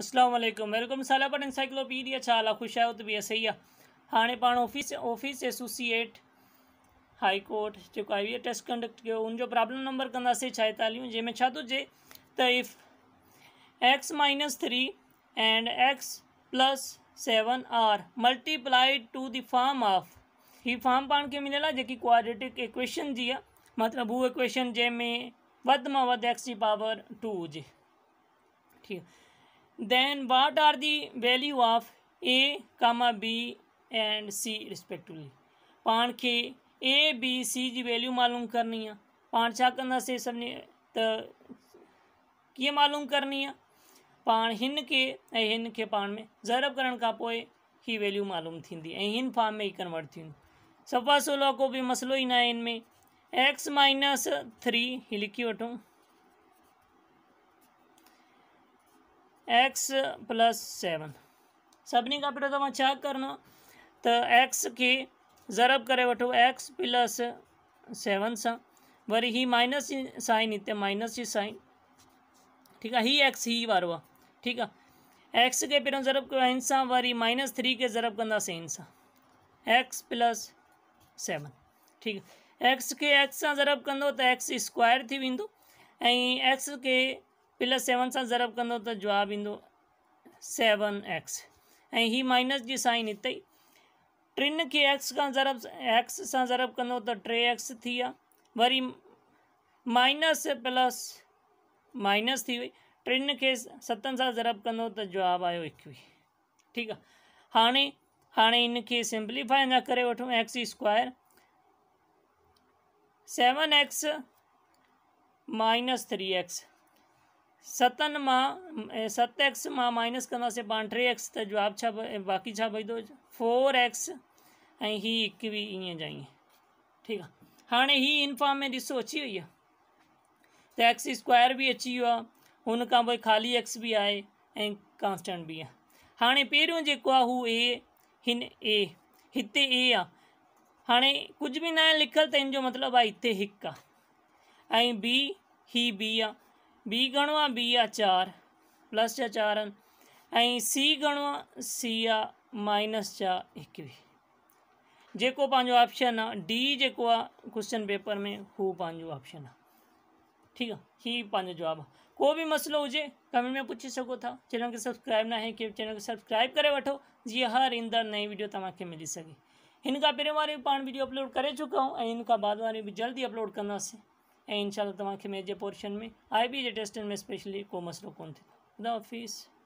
Aslam welcome साला पर encyclopedia चाला खुश आयो त बि सही आहे हाँ पा office office associate high court जो आई टेस्ट कंडक्ट कयो उनजो प्रॉब्लम नंबर कंदासीं जैमें जंहिंमें तो if x minus three and x plus seven are multiplied to the form of ही फॉर्म पाण खे मिलियल आहे क्वाड्रेटिक इक्वेशन जी मतलब वो इक्वेशन जैमें वधि मां वधि एक्स जी पावर टू हुजे ठीकु then what are the value of a comma b and c respectively पाण खे A B C ji value मालूम करनी है पाण छा कंदासीं सभिनी त कीअं मालूम करणी आहे पाण हिन खे ऐं हिन खे पाण में ज़रब करण खां पोइ ही वैल्यू मालूम थींदी ऐं हिन फॉर्म में ई कन्वर्ट थींदी सफ़ा सोलह को बि मसइलो ई न आहे हिन में एक्स माइनस थ्री लिखी वठूं एक्स प्लस सेवन सभिनी खां पहिरियों करना छा त एक्स के ज़रब करे वो एक्स प्लस सेवन सां वरी ही माइनस जी साइन इतने माइनस जी साइन ठीकु आहे ही एक्स ही वारो आहे ठीकु एक्स खे पहिरियों ज़रब कयो हिन सां वरी माइनस थ्री के ज़रब कंदासीं हिन सां एक्स प्लस सेवन ठीक एक्स के एक्स सां ज़रब कंदो त एक्स स्क्वायर थी वेंदो एक्स के प्लस सेवन સાं ज़रब कंदो त जवाबु ईंदो सेवन एक्स ए हीअ माइनस जी साइन इत ई के एक्स का ज़रब एक्स सां ज़रब कंदो त टे एक्स थी वरी माइनस प्लस माइनस थी वई टिनि खे सतनि सां ज़रब कंदो त जवाबु आयो एकवीह ठीकु आहे हाँ हाणे इनखे सिंप्लीफाए अञा करे x square seven x minus three x सतन માં सत एक्स માઇનસ કરવાશે પાંઠરી એક્સ તો एक्स तो जवाब છા ભાઈ દો ફોર એક્સ ऐं हीउ हिकु बि ईअं जा ईअं ठीकु आहे हाणे इनफॉर्म में ॾिसो अची वई है त तो एक्स स्क्वायर भी अची वियो उन ख़ाली एक्स भी आहे कॉन्स्टेंट भी बि आहे हाणे पहिरियों जेको ए हिन ए हिते ए आहे हाणे कुझु बि न आहे लिखियलु त तो हिन जो मतिलबु आहे हिते हिकु बी ही बी आहे बी गणवा बी आ चार प्लस जा चार ऐं सी गणवा सी या माइनस जा एकवीह जेको ऑप्शन आ डी जेको क्वेश्चन पेपर में हू पंहिंजो ऑप्शन आ ठीकु आहे हीउ पंहिंजो को बि मसइलो हुजे कमेंट में पुछी सघो था चैनल खे सब्सक्राइब न आहे की चैनल खे सब्सक्राइब करे वठो जीअं हर ईंदड़ नई वीडियो तक मिली सघे हिन खां पहिरियों वारी वीडियो अपलोड कर चुका आहियूं ऐं बाद वारी बि जल्दी अपलोड कंदासीं ऐं इनशाला तव्हांखे मेजर पोर्शन में आई बी जे टेस्टनि में स्पेशली को मसइलो कोन्ह थींदो ख़ुदा